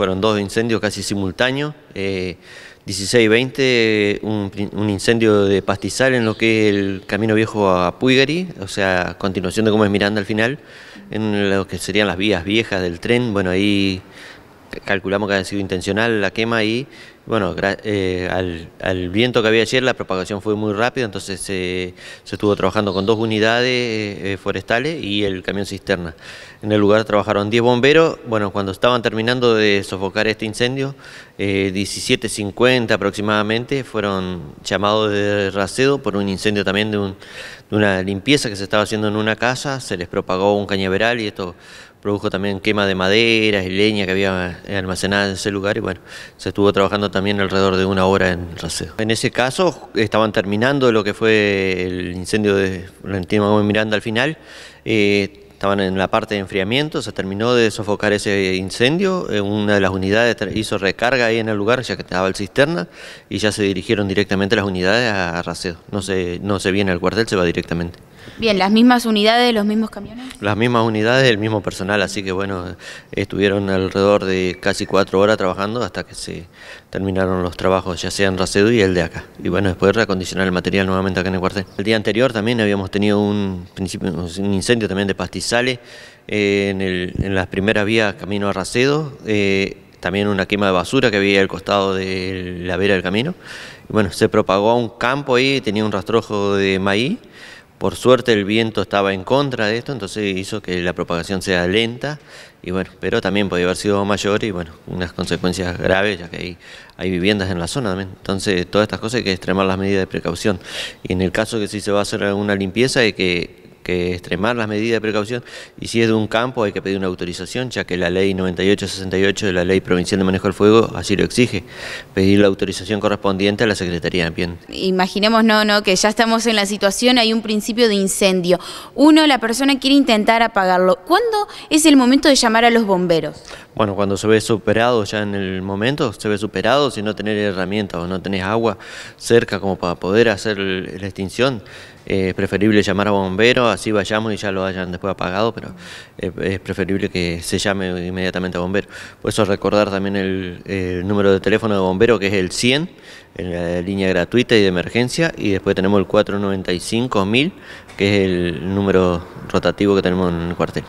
fueron dos incendios casi simultáneos, 16 eh, y 20, un, incendio de pastizal en lo que es el camino viejo a Puigari, o sea, continuación de cómo es Miranda al final, en lo que serían las vías viejas del tren, bueno, ahí calculamos que ha sido intencional la quema y bueno, eh, al, viento que había ayer la propagación fue muy rápida, entonces se estuvo trabajando con dos unidades eh, forestales y el camión cisterna. En el lugar trabajaron 10 bomberos, bueno, cuando estaban terminando de sofocar este incendio, 17.50 eh, aproximadamente fueron llamados de Racedo por un incendio también de, de una limpieza que se estaba haciendo en una casa, se les propagó un cañaveral y esto produjo también quema de madera y leña que había almacenada en ese lugar y bueno, se estuvo trabajando también alrededor de una hora en Racedo. En ese caso estaban terminando lo que fue el incendio de Florentina Gómez Miranda al final. Eh, estaban en la parte de enfriamiento, se terminó de sofocar ese incendio, eh, una de las unidades hizo recarga ahí en el lugar, ya que estaba el cisterna, y ya se dirigieron directamente las unidades a Raseo No se, no se viene al cuartel, se va directamente. Bien, ¿las mismas unidades, los mismos camiones? Las mismas unidades, el mismo personal, así que bueno, estuvieron alrededor de casi cuatro horas trabajando hasta que se terminaron los trabajos, ya sea en Racedo y el de acá. Y bueno, después reacondicionar el material nuevamente acá en el cuartel. El día anterior también habíamos tenido un, un incendio también de pastizales eh, en, las primeras vías camino a Racedo. Eh, también una quema de basura que había al costado de la vera del camino. bueno, se propagó a un campo ahí, tenía un rastrojo de maíz. Por suerte el viento estaba en contra de esto, entonces hizo que la propagación sea lenta, y bueno, pero también puede haber sido mayor y bueno, unas consecuencias graves, ya que hay, viviendas en la zona también. Entonces, todas estas cosas hay que extremar las medidas de precaución. Y en el caso que sí se va a hacer alguna limpieza, hay que extremar las medidas de precaución y si es de un campo hay que pedir una autorización, ya que la ley 9868 de la ley provincial de manejo del fuego así lo exige, pedir la autorización correspondiente a la Secretaría de Ambiente. Imaginemos no, no, que ya estamos en la situación, hay un principio de incendio. Uno, la persona quiere intentar apagarlo. ¿Cuándo es el momento de llamar a los bomberos? Bueno, cuando se ve superado ya en el momento, se ve superado si no tener herramientas o no tenés agua cerca como para poder hacer la extinción. Eh, es preferible llamar a bombero, así vayamos y ya lo hayan después apagado, pero es preferible que se llame inmediatamente a bombero. Por eso recordar también el, número de teléfono de bomberos, que es el 100, en la línea gratuita y de emergencia, y después tenemos el 495.000, mil, que es el número rotativo que tenemos en el cuartel.